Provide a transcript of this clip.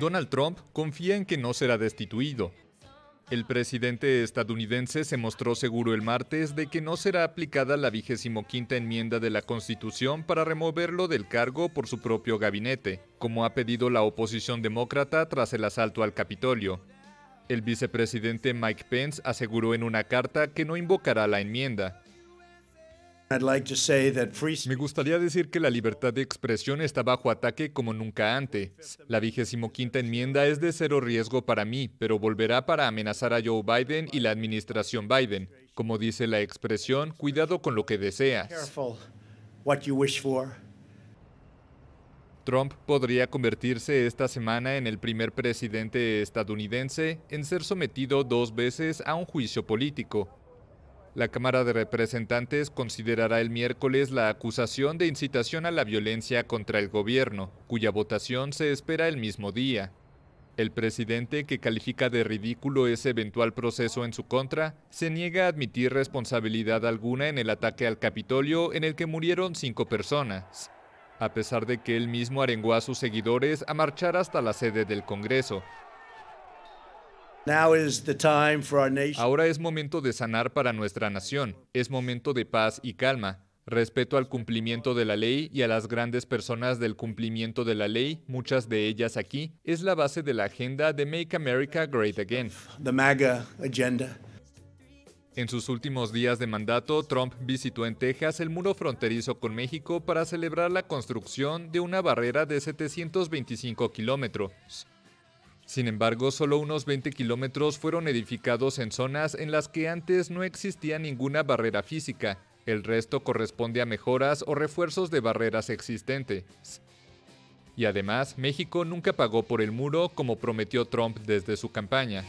Donald Trump confía en que no será destituido. El presidente estadounidense se mostró seguro el martes de que no será aplicada la vigésimo quinta enmienda de la Constitución para removerlo del cargo por su propio gabinete, como ha pedido la oposición demócrata tras el asalto al Capitolio. El vicepresidente Mike Pence aseguró en una carta que no invocará la enmienda, me gustaría decir que la libertad de expresión está bajo ataque como nunca antes. La vigésimo quinta enmienda es de cero riesgo para mí, pero volverá para amenazar a Joe Biden y la administración Biden. Como dice la expresión, cuidado con lo que deseas. Trump podría convertirse esta semana en el primer presidente estadounidense en ser sometido dos veces a un juicio político, la Cámara de Representantes considerará el miércoles la acusación de incitación a la violencia contra el gobierno, cuya votación se espera el mismo día. El presidente, que califica de ridículo ese eventual proceso en su contra, se niega a admitir responsabilidad alguna en el ataque al Capitolio en el que murieron cinco personas, a pesar de que él mismo arengó a sus seguidores a marchar hasta la sede del Congreso, Ahora es momento de sanar para nuestra nación. Es momento de paz y calma. Respeto al cumplimiento de la ley y a las grandes personas del cumplimiento de la ley, muchas de ellas aquí, es la base de la agenda de Make America Great Again. The MAGA agenda. En sus últimos días de mandato, Trump visitó en Texas el muro fronterizo con México para celebrar la construcción de una barrera de 725 kilómetros. Sin embargo, solo unos 20 kilómetros fueron edificados en zonas en las que antes no existía ninguna barrera física. El resto corresponde a mejoras o refuerzos de barreras existentes. Y además, México nunca pagó por el muro como prometió Trump desde su campaña.